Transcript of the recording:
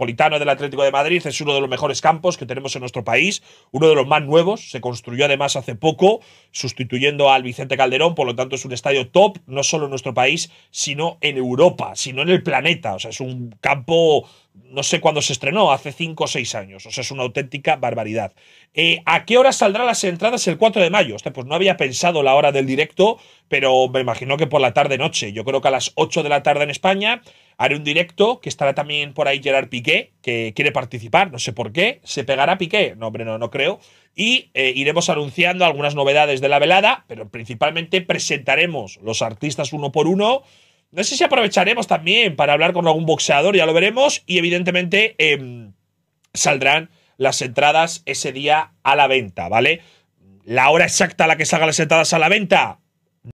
Politano del Atlético de Madrid es uno de los mejores campos que tenemos en nuestro país, uno de los más nuevos, se construyó además hace poco, sustituyendo al Vicente Calderón, por lo tanto es un estadio top, no solo en nuestro país, sino en Europa, sino en el planeta, o sea, es un campo no sé cuándo se estrenó, hace 5 o 6 años. O sea, es una auténtica barbaridad. Eh, ¿A qué hora saldrán las entradas el 4 de mayo? pues no había pensado la hora del directo, pero me imagino que por la tarde-noche. Yo creo que a las 8 de la tarde en España haré un directo que estará también por ahí Gerard Piqué, que quiere participar, no sé por qué. ¿Se pegará Piqué? No, hombre, no, no creo. Y eh, iremos anunciando algunas novedades de la velada, pero principalmente presentaremos los artistas uno por uno. No sé si aprovecharemos también para hablar con algún boxeador, ya lo veremos. Y evidentemente em, saldrán las entradas ese día a la venta, ¿vale? La hora exacta a la que salgan las entradas a la venta,